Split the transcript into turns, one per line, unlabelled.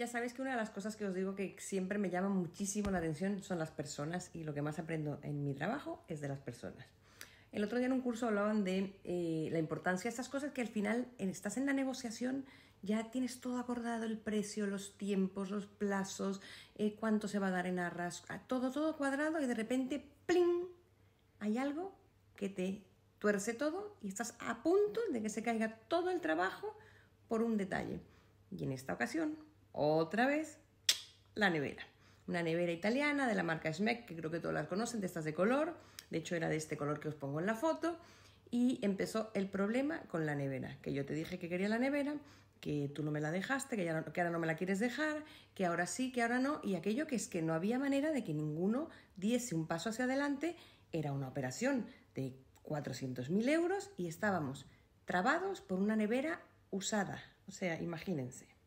Ya sabéis que una de las cosas que os digo que siempre me llama muchísimo la atención son las personas y lo que más aprendo en mi trabajo es de las personas. El otro día en un curso hablaban de eh, la importancia de estas cosas que al final estás en la negociación, ya tienes todo acordado, el precio, los tiempos, los plazos, eh, cuánto se va a dar en arras, todo, todo cuadrado y de repente, ¡pling! Hay algo que te tuerce todo y estás a punto de que se caiga todo el trabajo por un detalle. Y en esta ocasión otra vez la nevera. Una nevera italiana de la marca Schmeck, que creo que todos las conocen, de estas de color. De hecho, era de este color que os pongo en la foto. Y empezó el problema con la nevera, que yo te dije que quería la nevera, que tú no me la dejaste, que, ya que ahora no me la quieres dejar, que ahora sí, que ahora no, y aquello que es que no había manera de que ninguno diese un paso hacia adelante, era una operación de 400.000 euros y estábamos trabados por una nevera usada, o sea, imagínense.